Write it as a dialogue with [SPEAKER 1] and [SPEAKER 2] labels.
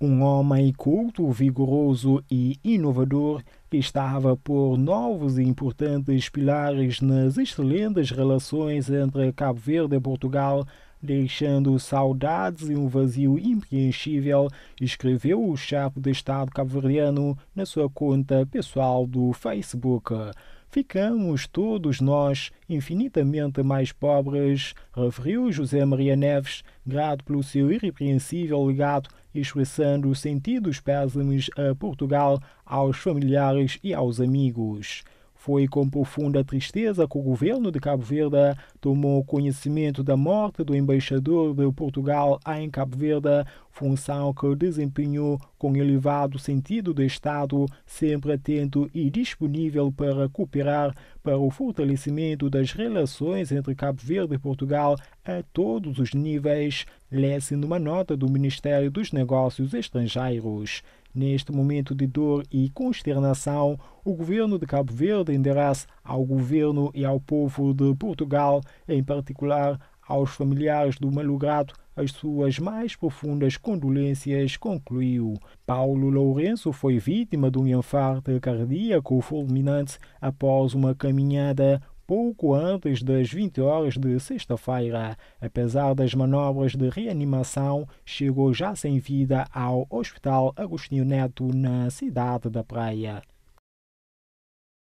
[SPEAKER 1] um homem culto, vigoroso e inovador que estava por novos e importantes pilares nas excelentes relações entre Cabo Verde e Portugal, deixando saudades e um vazio impreensível, escreveu o chefe de Estado cabo-verdiano na sua conta pessoal do Facebook ficamos todos nós infinitamente mais pobres, referiu José Maria Neves, grato pelo seu irrepreensível legado expressando sentidos pésames a Portugal, aos familiares e aos amigos. Foi com profunda tristeza que o governo de Cabo Verde tomou conhecimento da morte do embaixador de Portugal em Cabo Verde, função que desempenhou com elevado sentido de Estado, sempre atento e disponível para cooperar para o fortalecimento das relações entre Cabo Verde e Portugal a todos os níveis, lê-se numa nota do Ministério dos Negócios Estrangeiros. Neste momento de dor e consternação, o governo de Cabo Verde endereça ao governo e ao povo de Portugal, em particular aos familiares do malogrado, as suas mais profundas condolências, concluiu. Paulo Lourenço foi vítima de um infarto cardíaco fulminante após uma caminhada pouco antes das 20 horas de sexta-feira. Apesar das manobras de reanimação, chegou já sem vida ao Hospital Agostinho Neto, na cidade da Praia.